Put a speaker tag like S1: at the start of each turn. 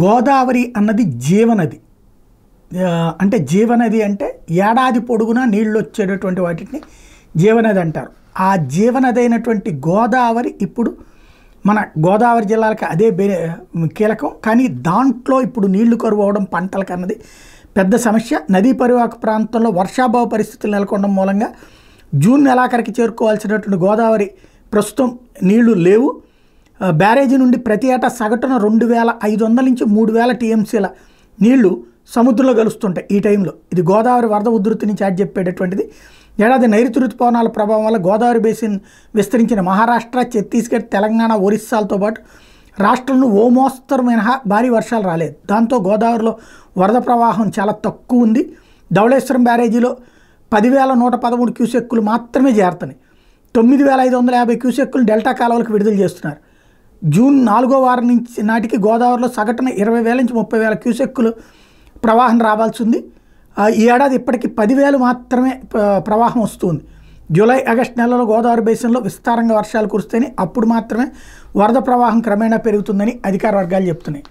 S1: గోదావరి అన్నది జీవనది అంటే జీవనది అంటే ఏడాది పొడుగునా నీళ్ళు వచ్చేటటువంటి వాటిని జీవనది అంటారు ఆ జీవనది అయినటువంటి గోదావరి ఇప్పుడు మన గోదావరి జిల్లాలకి అదే కీలకం కానీ దాంట్లో ఇప్పుడు నీళ్లు కరువు అవడం పంటలకు అన్నది పెద్ద సమస్య నదీ పరివాహక ప్రాంతంలో వర్షాభావ పరిస్థితులు నెలకొనడం మూలంగా జూన్ నెలాఖరికి చేరుకోవాల్సినటువంటి గోదావరి ప్రస్తుతం నీళ్లు లేవు బ్యారేజీ నుండి ప్రతి ఏటా సగటున రెండు వేల ఐదు వందల నుంచి మూడు వేల టీఎంసీల నీళ్లు సముద్రంలో కలుస్తుంటాయి ఈ టైంలో ఇది గోదావరి వరద ఉధృతి నుంచి అది చెప్పేటటువంటిది ఏడాది నైరుతి ఋతుపవనాల ప్రభావం వల్ల గోదావరి బేసిన్ విస్తరించిన మహారాష్ట్ర ఛత్తీస్గఢ్ తెలంగాణ ఒరిస్సాలతో పాటు రాష్ట్రంలో ఓ మోస్తరు మినహా భారీ వర్షాలు రాలేదు దాంతో గోదావరిలో వరద ప్రవాహం చాలా తక్కువ ఉంది ధవళేశ్వరం బ్యారేజీలో పదివేల నూట పదమూడు క్యూసెక్కులు మాత్రమే చేరుతున్నాయి తొమ్మిది వేల ఐదు వందల యాభై క్యూసెక్కులు డెల్టా కాలువలకు విడుదల చేస్తున్నారు జూన్ నాలుగో వారం నుంచి నాటికి గోదావరిలో సగటున ఇరవై వేల నుంచి ముప్పై వేల క్యూసెక్కులు ప్రవాహం రావాల్సి ఉంది ఈ ఏడాది ఇప్పటికి పదివేలు మాత్రమే ప్రవాహం వస్తుంది జూలై ఆగస్టు నెలలో గోదావరి బేసిన్లో విస్తారంగా వర్షాలు కురుస్తాయని అప్పుడు మాత్రమే వరద ప్రవాహం క్రమేణా పెరుగుతుందని అధికార వర్గాలు చెప్తున్నాయి